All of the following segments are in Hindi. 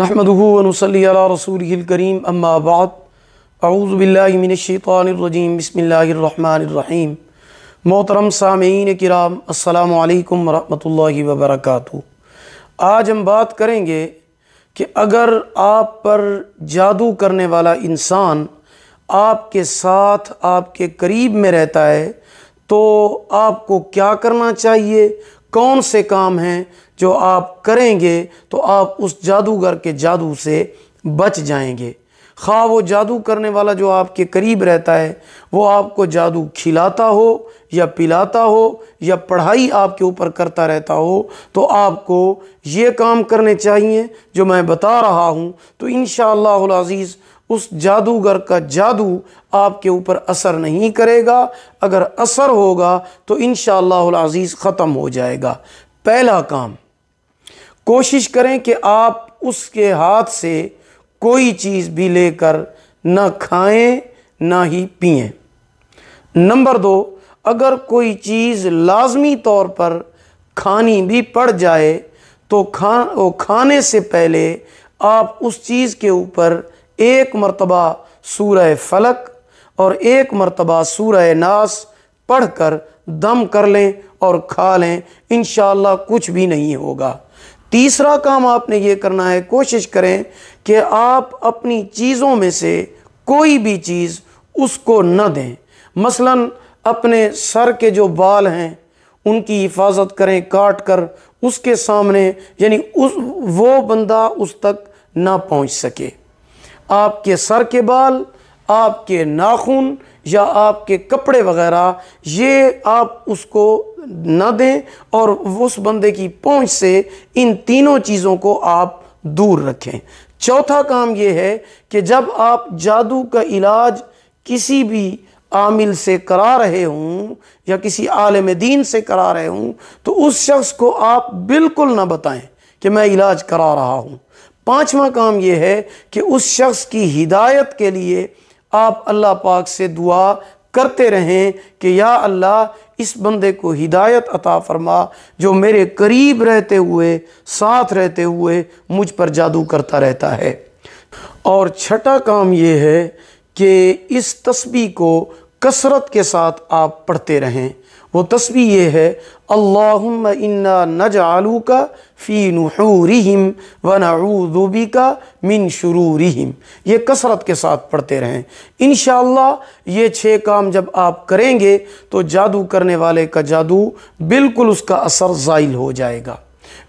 नहमदूनसली रसूलकरीम अम्माबाद अऊज़बिल्लिमिनशैतरजीम बसमीम मोहतरम सामीन कराम अल्लाम वरहि वबरक आज हम बात करेंगे कि अगर आप पर जादू करने वाला इंसान आपके साथ आपके करीब में रहता है तो आपको क्या करना चाहिए कौन से काम हैं जो आप करेंगे तो आप उस जादूगर के जादू से बच जाएंगे खा वो जादू करने वाला जो आपके करीब रहता है वो आपको जादू खिलाता हो या पिलाता हो या पढ़ाई आपके ऊपर करता रहता हो तो आपको ये काम करने चाहिए जो मैं बता रहा हूँ तो इन शज़ीज़ उस जादूगर का जादू आपके ऊपर असर नहीं करेगा अगर असर होगा तो इन अज़ीज़ ख़त्म हो जाएगा पहला काम कोशिश करें कि आप उसके हाथ से कोई चीज़ भी लेकर ना खाएं ना ही पिए नंबर दो अगर कोई चीज़ लाजमी तौर पर खानी भी पड़ जाए तो खा खाने से पहले आप उस चीज़ के ऊपर एक मरतबा सूरह फ़लक और एक मरतबा सूरह नास पढ़ कर दम कर लें और खा लें इन कुछ भी नहीं होगा तीसरा काम आपने ये करना है कोशिश करें कि आप अपनी चीज़ों में से कोई भी चीज़ उसको न दें मसलन अपने सर के जो बाल हैं उनकी हिफाजत करें काट कर उसके सामने यानी उस वो बंदा उस तक ना पहुंच सके आपके सर के बाल आपके नाखून या आपके कपड़े वगैरह ये आप उसको न दें और उस बंदे की पहुंच से इन तीनों चीज़ों को आप दूर रखें चौथा काम ये है कि जब आप जादू का इलाज किसी भी आमिल से करा रहे हूँ या किसी आलम दीन से करा रहे हूँ तो उस शख्स को आप बिल्कुल ना बताएं कि मैं इलाज करा रहा हूँ पांचवा काम यह है कि उस शख्स की हिदायत के लिए आप अल्लाह पाक से दुआ करते रहें कि या अल्लाह इस बंदे को हिदायत अता फरमा जो मेरे करीब रहते हुए साथ रहते हुए मुझ पर जादू करता रहता है और छठा काम यह है कि इस तस्बी को कसरत के साथ आप पढ़ते रहें वो तस्वीर ये है अल्लाम इन्ना नज आलू का फ़ी नूरम व नऊदूबी का मिन शुरूरिहिम ये कसरत के साथ पढ़ते रहें इन ये छः काम जब आप करेंगे तो जादू करने वाले का जादू बिल्कुल उसका असर ज़ाइल हो जाएगा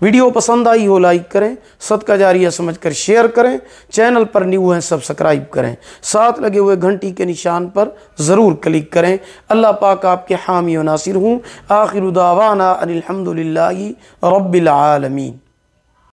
वीडियो पसंद आई हो लाइक करें सदका जारिया समझकर शेयर करें चैनल पर न्यू हैं सब्सक्राइब करें साथ लगे हुए घंटी के निशान पर ज़रूर क्लिक करें अल्लाह पाक आपके हामी नासिर हूँ आखिर उदावाना अनिलहमदिल्ला रबालमीन